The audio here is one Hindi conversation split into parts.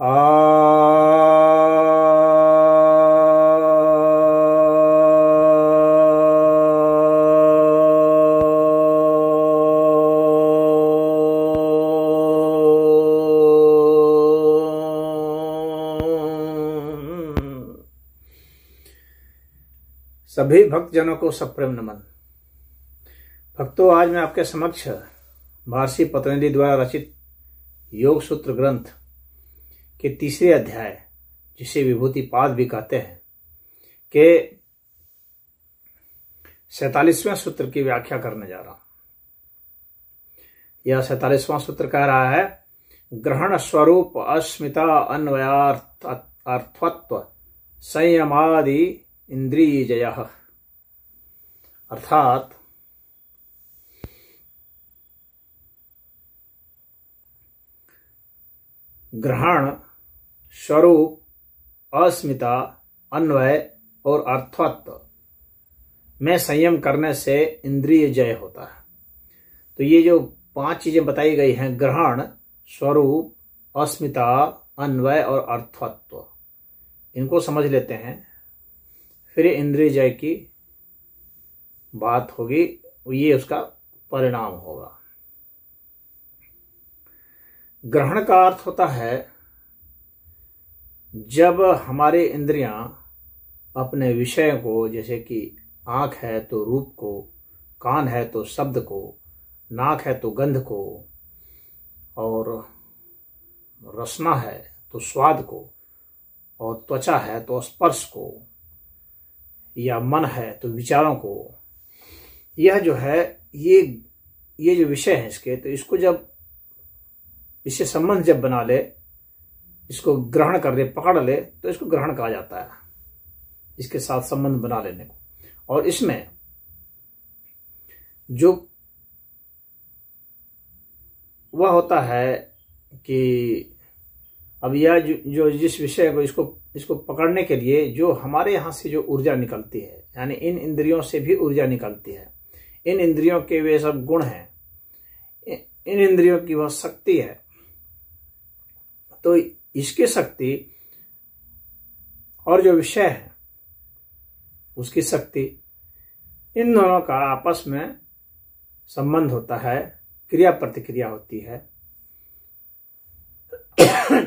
सभी भक्तजनों को सप्रेम नमन भक्तों आज मैं आपके समक्ष भारसी पतंजलि द्वारा रचित योग सूत्र ग्रंथ के तीसरे अध्याय जिसे विभूति पाद भी कहते हैं के सैतालीसवें सूत्र की व्याख्या करने जा रहा यह सैतालीसवां सूत्र कह रहा है ग्रहण स्वरूप अस्मिता अन्वयार्थ अर्थत्व संयमादि इंद्रिय जय अर्थात ग्रहण स्वरूप अस्मिता अन्वय और अर्थवत्व में संयम करने से इंद्रिय जय होता है तो ये जो पांच चीजें बताई गई हैं ग्रहण स्वरूप अस्मिता अन्वय और अर्थवत्व इनको समझ लेते हैं फिर इंद्रिय जय की बात होगी ये उसका परिणाम होगा ग्रहण का अर्थ होता है जब हमारे इंद्रियां अपने विषय को जैसे कि आंख है तो रूप को कान है तो शब्द को नाक है तो गंध को और रसना है तो स्वाद को और त्वचा है तो स्पर्श को या मन है तो विचारों को यह जो है ये ये जो विषय है इसके तो इसको जब इससे संबंध जब बना ले इसको ग्रहण कर ले पकड़ ले तो इसको ग्रहण कहा जाता है इसके साथ संबंध बना लेने को और इसमें जो वह होता है कि अब यह जो जिस विषय को इसको इसको पकड़ने के लिए जो हमारे यहाँ से जो ऊर्जा निकलती है यानी इन इंद्रियों से भी ऊर्जा निकलती है इन इंद्रियों के वे सब गुण हैं इन इंद्रियों की वह शक्ति है तो इसके शक्ति और जो विषय है उसकी शक्ति इन दोनों का आपस में संबंध होता है क्रिया प्रतिक्रिया होती है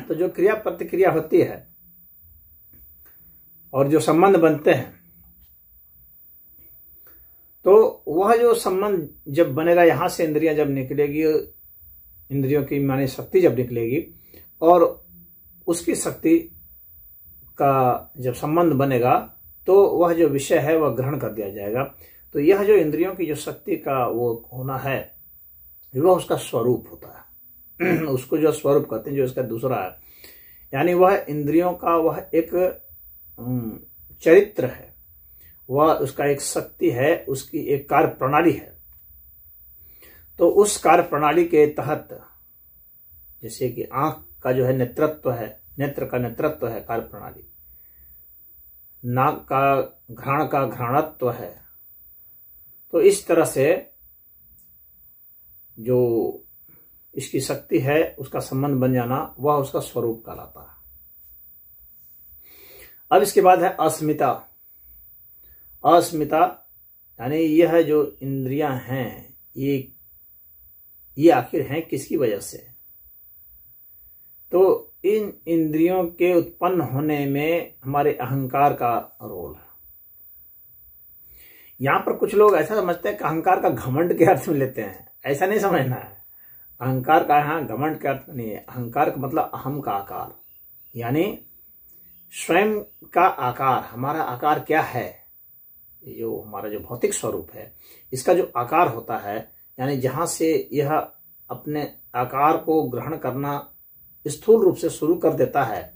तो जो क्रिया प्रतिक्रिया होती है और जो संबंध बनते हैं तो वह जो संबंध जब बनेगा यहां से इंद्रियां जब निकलेगी इंद्रियों की माने शक्ति जब निकलेगी और उसकी शक्ति का जब संबंध बनेगा तो वह जो विषय है वह ग्रहण कर दिया जाएगा तो यह जो इंद्रियों की जो शक्ति का वो होना है वह उसका स्वरूप होता है उसको जो स्वरूप कहते हैं जो इसका दूसरा है यानी वह इंद्रियों का वह एक चरित्र है वह उसका एक शक्ति है उसकी एक कार्य प्रणाली है तो उस कार्य प्रणाली के तहत जैसे कि आंख का जो है नेतृत्व है नेत्र का नेतृत्व है कार्य प्रणाली नाक का घ्राण का घ्राणत्व है तो इस तरह से जो इसकी शक्ति है उसका संबंध बन जाना वह उसका स्वरूप कहलाता है अब इसके बाद है अस्मिता अस्मिता यानी यह जो इंद्रियां हैं ये ये आखिर हैं किसकी वजह से तो इन इंद्रियों के उत्पन्न होने में हमारे अहंकार का रोल है यहां पर कुछ लोग ऐसा समझते हैं कि अहंकार का घमंड के अर्थ में लेते हैं ऐसा नहीं समझना है अहंकार का यहां घमंड के अर्थ नहीं है अहंकार का मतलब अहम का आकार यानी स्वयं का आकार हमारा आकार क्या है जो हमारा जो भौतिक स्वरूप है इसका जो आकार होता है यानी जहां से यह अपने आकार को ग्रहण करना स्थूल रूप से शुरू कर देता है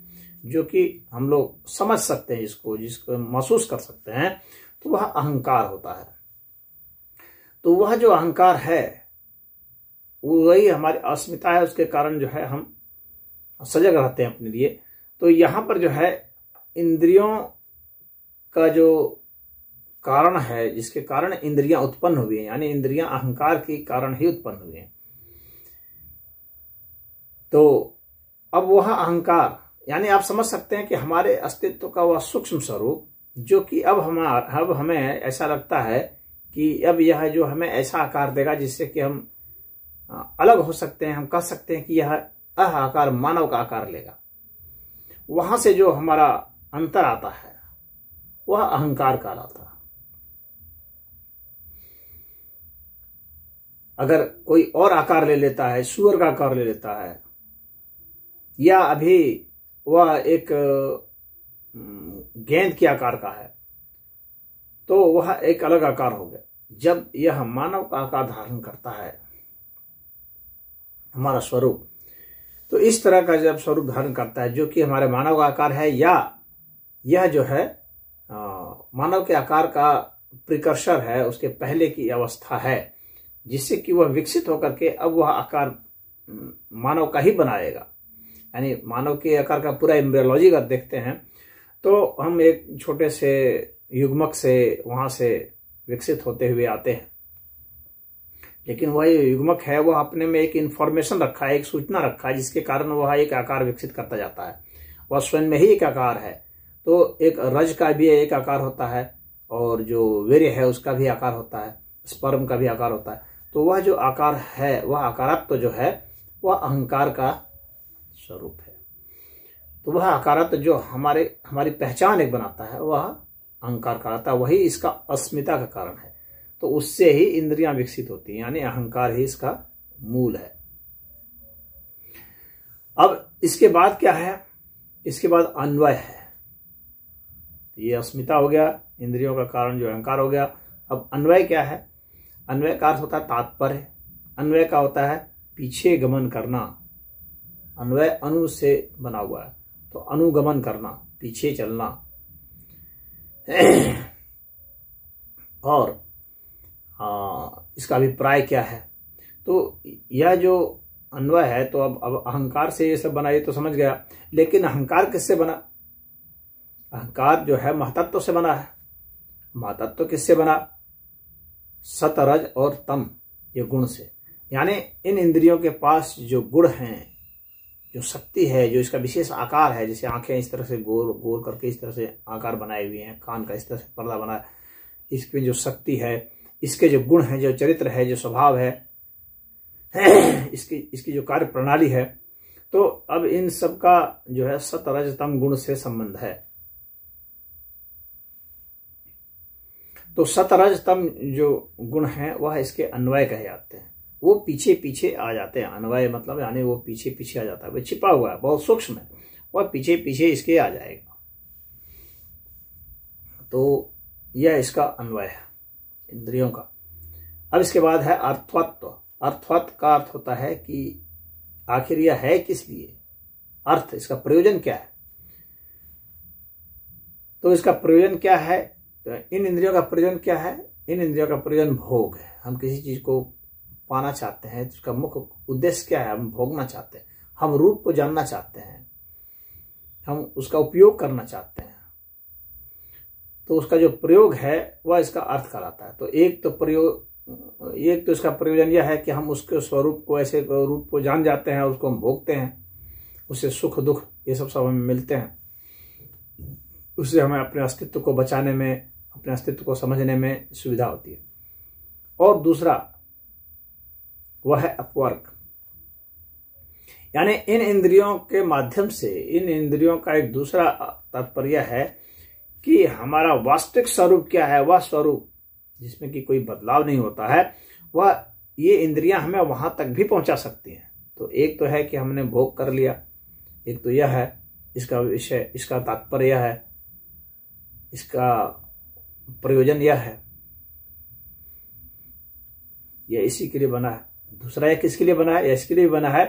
जो कि हम लोग समझ सकते हैं इसको जिसको महसूस कर सकते हैं तो वह अहंकार होता है तो वह जो अहंकार है वही हमारी अस्मिता है उसके कारण जो है हम सजग रहते हैं अपने लिए तो यहां पर जो है इंद्रियों का जो कारण है जिसके कारण इंद्रियां उत्पन्न हुई हैं यानी इंद्रियां अहंकार के कारण ही उत्पन्न हुई हैं तो अब वह अहंकार यानी आप समझ सकते हैं कि हमारे अस्तित्व का वह सूक्ष्म स्वरूप जो कि अब हमार अब हमें ऐसा लगता है कि अब यह जो हमें ऐसा आकार देगा जिससे कि हम अलग हो सकते हैं हम कह सकते हैं कि यह अह आकार मानव का आकार लेगा वहां से जो हमारा अंतर आता है वह अहंकार आता है अगर कोई और आकार ले लेता है सुअर का आकार ले लेता है या अभी वह एक गेंद के आकार का है तो वह एक अलग आकार हो गया जब यह मानव का आकार धारण करता है हमारा स्वरूप तो इस तरह का जब स्वरूप धारण करता है जो कि हमारे मानव का आकार है या यह जो है मानव के आकार का प्रिकर्षर है उसके पहले की अवस्था है जिससे कि वह विकसित होकर के अब वह आकार मानव का ही बनाएगा यानी मानव के आकार का पूरा एम्ब्रियोलॉजी अगर देखते हैं तो हम एक छोटे से युग्मक से वहां से विकसित होते हुए आते हैं लेकिन वह युग्मक है वह अपने में एक इंफॉर्मेशन रखा है एक सूचना रखा है जिसके कारण वह एक आकार विकसित करता जाता है वह स्वयं में ही एक आकार है तो एक रज का भी एक आकार होता है और जो वीर्य है उसका भी आकार होता है स्पर्म का भी आकार होता है तो वह जो आकार है वह आकारात्व तो जो है वह अहंकार का स्वरूप है तो वह आकारत जो हमारे हमारी पहचान एक बनाता है वह अहंकार कहलाता है वही इसका अस्मिता का कारण है तो उससे ही इंद्रियां विकसित होती हैं यानी अहंकार ही इसका मूल है अब इसके बाद क्या है इसके बाद अन्वय है ये अस्मिता हो गया इंद्रियों का कारण जो अहंकार हो गया अब अन्वय क्या है अन्वय का अर्थ होता है तात्पर्य अन्वय का होता है पीछे गमन करना अन्वय अनु से बना हुआ है तो अनुगमन करना पीछे चलना और आ, इसका अभिप्राय क्या है तो यह जो अन्वय है तो अब अब अहंकार से ये सब बना ये तो समझ गया लेकिन अहंकार किससे बना अहंकार जो है महातत्व से बना है महातत्व किससे बना सतरज और तम ये गुण से यानी इन इंद्रियों के पास जो गुण हैं जो शक्ति है जो इसका विशेष आकार है जैसे आंखें इस तरह से गोल गोल करके इस तरह से आकार बनाए हुए हैं कान का इस तरह से पर्दा बना इसकी जो शक्ति है इसके जो गुण है जो चरित्र है जो स्वभाव है इसकी इसकी जो कार्य प्रणाली है तो अब इन सब का जो है सतरजतम गुण से संबंध है तो सतरजतम जो गुण है वह इसके अन्वय कहे जाते हैं वो पीछे पीछे आ जाते हैं अनवय मतलब यानी वो पीछे पीछे आ जाता है वह छिपा हुआ है बहुत सूक्ष्म है वह पीछे पीछे इसके आ जाएगा तो यह इसका अन्वय है इंद्रियों का अब इसके बाद है अर्थवत्व अर्थवत्व का अर्थ होता है कि आखिर यह है किस लिए अर्थ इसका प्रयोजन क्या है तो इसका प्रयोजन क्या है तो इन इंद्रियों का प्रयोजन क्या है इन इंद्रियों का प्रयोजन भोग है हम किसी चीज को पाना चाहते हैं जिसका मुख्य उद्देश्य क्या है हम भोगना चाहते हैं हम रूप को जानना चाहते हैं हम उसका उपयोग करना चाहते हैं तो उसका जो प्रयोग है वह इसका अर्थ कराता है तो एक तो प्रयोग एक तो इसका प्रयोजन यह है कि हम उसके स्वरूप को ऐसे रूप को जान जाते हैं उसको हम भोगते हैं उससे सुख दुख ये सब सब हमें मिलते हैं उससे हमें अपने अस्तित्व को बचाने में अपने अस्तित्व को समझने में सुविधा होती है और दूसरा वह है अपवर्क यानी इन इंद्रियों के माध्यम से इन इंद्रियों का एक दूसरा तात्पर्य है कि हमारा वास्तविक स्वरूप क्या है वह स्वरूप जिसमें कि कोई बदलाव नहीं होता है वह ये इंद्रियां हमें वहां तक भी पहुंचा सकती हैं तो एक तो है कि हमने भोग कर लिया एक तो यह है इसका विषय इसका तात्पर्य है इसका प्रयोजन यह है यह इसी के लिए बना है दूसरा यह किसके लिए बना है इसके लिए बना है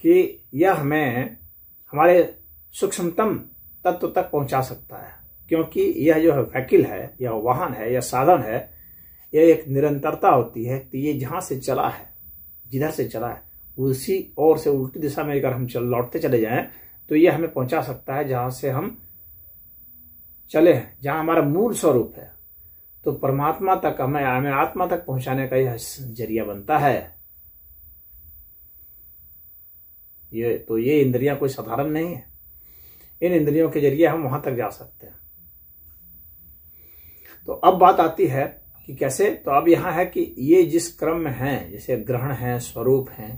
कि यह हमें हमारे सूक्ष्मतम तत्व तक पहुंचा सकता है क्योंकि यह जो है वैकिल है यह वाहन है यह साधन है यह एक निरंतरता होती है कि ये जहां से चला है जिधर से चला है उसी ओर से उल्टी दिशा में अगर हम चल लौटते चले जाएं तो यह हमें पहुंचा सकता है जहां से हम चले हैं जहां हमारा मूल स्वरूप है तो परमात्मा तक हमें हमें आत्मा तक पहुंचाने का यह जरिया बनता है ये तो ये इंद्रियां कोई साधारण नहीं है इन इंद्रियों के जरिए हम वहां तक जा सकते हैं तो अब बात आती है कि कैसे तो अब यहां है कि ये जिस क्रम में है जैसे ग्रहण है स्वरूप है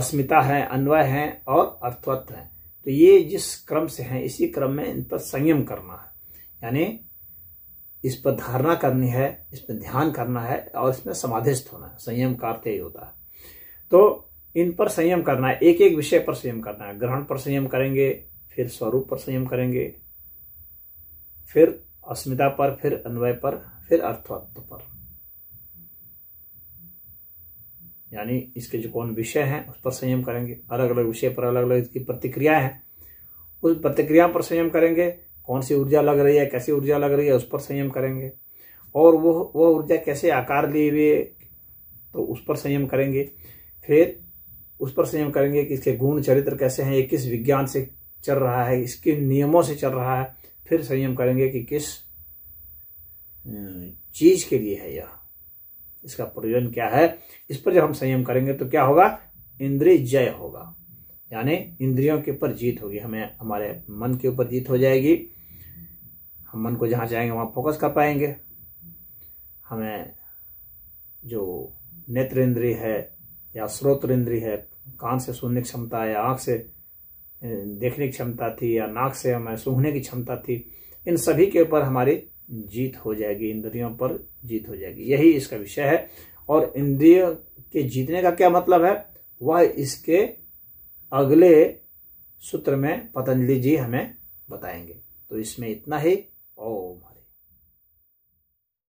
अस्मिता है अन्वय है और अर्थवत्व है तो ये जिस क्रम से है इसी क्रम में इन पर संयम करना है यानी इस पर धारणा करनी है इस पर ध्यान करना है और इसमें समाधिस्थ होना है संयम कार्य ही होता है तो इन पर संयम करना है एक एक विषय पर संयम करना है ग्रहण पर संयम करेंगे फिर स्वरूप पर संयम करेंगे फिर अस्मिता पर फिर अन्वय पर फिर अर्थवत्व पर यानी इसके जो कौन विषय हैं उस पर संयम करेंगे अलग अलग विषय पर अलग अलग इसकी प्रतिक्रिया है उस प्रतिक्रिया पर संयम करेंगे कौन सी ऊर्जा लग रही है कैसी ऊर्जा लग रही है उस पर संयम करेंगे और वो वो ऊर्जा कैसे आकार ले हुए तो उस पर संयम करेंगे फिर उस पर संयम करेंगे कि इसके गुण चरित्र कैसे हैं ये किस विज्ञान से चल रहा है इसके नियमों से चल रहा है फिर संयम करेंगे कि किस चीज के लिए है यह इसका प्रयोजन क्या है इस पर जब हम संयम करेंगे तो क्या होगा इंद्रिय जय होगा यानी इंद्रियों के ऊपर जीत होगी हमें हमारे मन के ऊपर जीत हो जाएगी हम मन को जहाँ चाहेंगे वहाँ फोकस कर पाएंगे हमें जो नेत्र इंद्रिय है या स्रोत इंद्रिय है कान से सुनने की क्षमता या आँख से देखने की क्षमता थी या नाक से हमें सूंघने की क्षमता थी इन सभी के ऊपर हमारी जीत हो जाएगी इंद्रियों पर जीत हो जाएगी यही इसका विषय है और इंद्रिय के जीतने का क्या मतलब है वह इसके अगले सूत्र में पतंजलि जी हमें बताएंगे तो इसमें इतना ही Oh